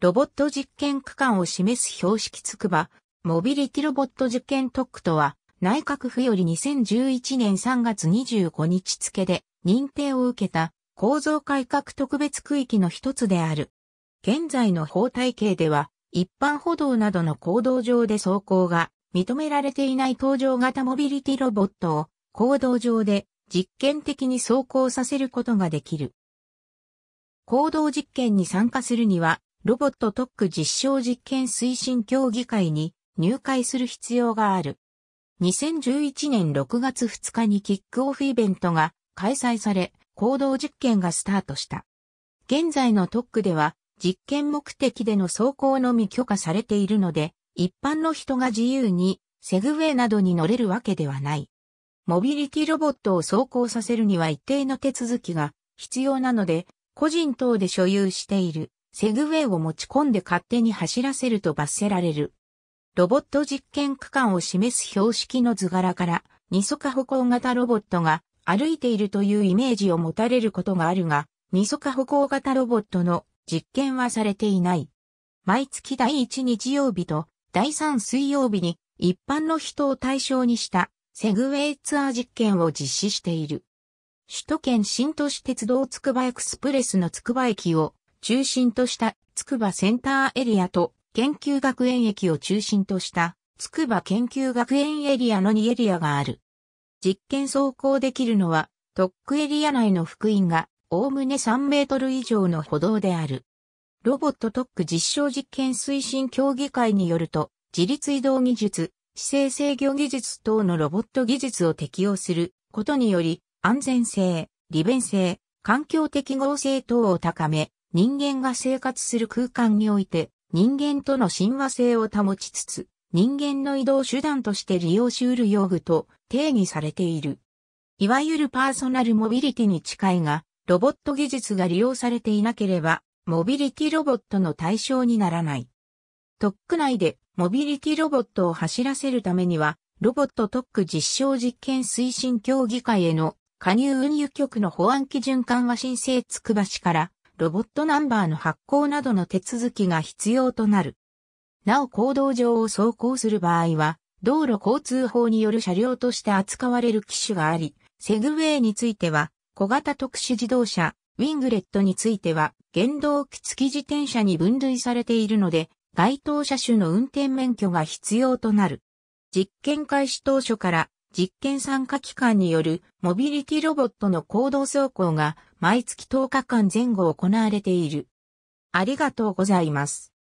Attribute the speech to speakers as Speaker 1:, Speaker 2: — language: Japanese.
Speaker 1: ロボット実験区間を示す標識つくば、モビリティロボット実験特区とは、内閣府より2011年3月25日付で認定を受けた構造改革特別区域の一つである。現在の法体系では、一般歩道などの行動上で走行が認められていない登場型モビリティロボットを行動上で実験的に走行させることができる。行動実験に参加するには、ロボット特区実証実験推進協議会に入会する必要がある。2011年6月2日にキックオフイベントが開催され、行動実験がスタートした。現在の特区では、実験目的での走行のみ許可されているので、一般の人が自由にセグウェイなどに乗れるわけではない。モビリティロボットを走行させるには一定の手続きが必要なので、個人等で所有しているセグウェイを持ち込んで勝手に走らせると罰せられる。ロボット実験区間を示す標識の図柄から、二足歩行型ロボットが歩いているというイメージを持たれることがあるが、二足歩行型ロボットの実験はされていない。毎月第1日曜日と第3水曜日に一般の人を対象にしたセグウェイツアー実験を実施している。首都圏新都市鉄道つくばエクスプレスのつくば駅を中心とした筑波センターエリアと研究学園駅を中心とした筑波研究学園エリアの2エリアがある。実験走行できるのは特区エリア内の福音がおおむね3メートル以上の歩道である。ロボット特区実証実験推進協議会によると、自立移動技術、姿勢制御技術等のロボット技術を適用することにより、安全性、利便性、環境適合性等を高め、人間が生活する空間において、人間との親和性を保ちつつ、人間の移動手段として利用し得る用具と定義されている。いわゆるパーソナルモビリティに近いが、ロボット技術が利用されていなければ、モビリティロボットの対象にならない。特区内でモビリティロボットを走らせるためには、ロボット特区実証実験推進協議会への加入運輸局の保安基準緩和申請つくば市からロボットナンバーの発行などの手続きが必要となる。なお公道上を走行する場合は、道路交通法による車両として扱われる機種があり、セグウェイについては、小型特殊自動車、ウィングレットについては、原動機付き自転車に分類されているので、該当車種の運転免許が必要となる。実験開始当初から実験参加機関によるモビリティロボットの行動走行が毎月10日間前後行われている。ありがとうございます。